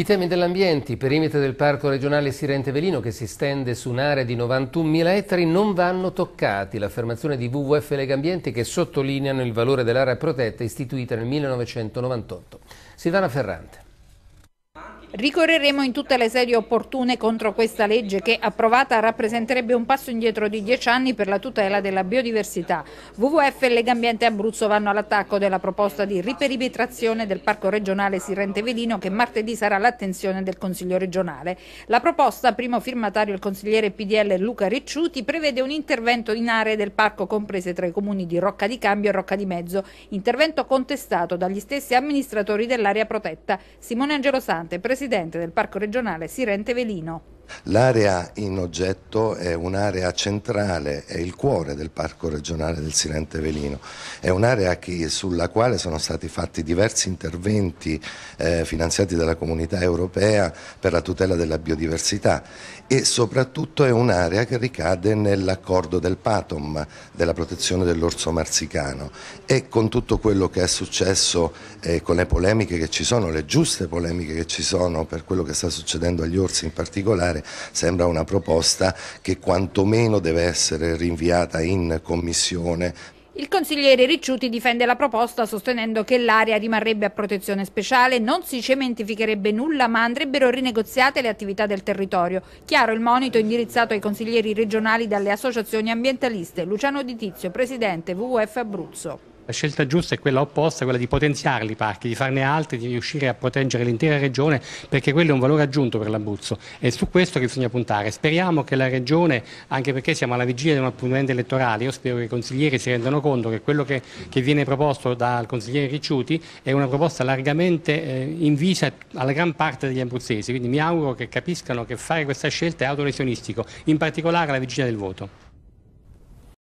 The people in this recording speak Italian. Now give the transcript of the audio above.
I temi dell'ambiente, i del Parco regionale Sirente-Velino che si stende su un'area di 91.000 ettari non vanno toccati, l'affermazione di WWF Legambiente che sottolineano il valore dell'area protetta istituita nel 1998. Silvana Ferrante. Ricorreremo in tutte le sedi opportune contro questa legge che, approvata, rappresenterebbe un passo indietro di dieci anni per la tutela della biodiversità. WWF e Legambiente Abruzzo vanno all'attacco della proposta di riperibitrazione del Parco regionale Sirente Velino che martedì sarà all'attenzione del Consiglio regionale. La proposta, primo firmatario il consigliere PDL Luca Ricciuti, prevede un intervento in aree del parco comprese tra i comuni di Rocca di Cambio e Rocca di Mezzo, intervento contestato dagli stessi amministratori dell'area protetta. Simone Angelo Sante, presidente presidente del Parco regionale Sirente Velino. L'area in oggetto è un'area centrale, è il cuore del Parco regionale del Silente Velino, è un'area che, sulla quale sono stati fatti diversi interventi eh, finanziati dalla comunità europea per la tutela della biodiversità e soprattutto è un'area che ricade nell'accordo del PATOM, della protezione dell'orso marsicano e con tutto quello che è successo, eh, con le polemiche che ci sono, le giuste polemiche che ci sono per quello che sta succedendo agli orsi in particolare, parlamentare. Sembra una proposta che quantomeno deve essere rinviata in commissione il consigliere Ricciuti difende la proposta sostenendo che l'area rimarrebbe a protezione speciale, non si cementificherebbe nulla ma andrebbero rinegoziate le attività del territorio. Chiaro il monito indirizzato ai consiglieri regionali dalle associazioni ambientaliste. Luciano Di Tizio, presidente WWF Abruzzo. La scelta giusta è quella opposta, quella di potenziarli i parchi, di farne altri, di riuscire a proteggere l'intera regione, perché quello è un valore aggiunto per l'Abruzzo. È su questo che bisogna puntare. Speriamo che la regione, anche perché siamo alla vigilia di un appuntamento elettorale, io spero che i consiglieri si rendano conto che quello che, che viene proposto dal consigliere Ricciuti è una proposta largamente eh, invisa alla gran parte degli abruzzesi. Quindi mi auguro che capiscano che fare questa scelta è autolesionistico, in particolare alla vigilia del voto.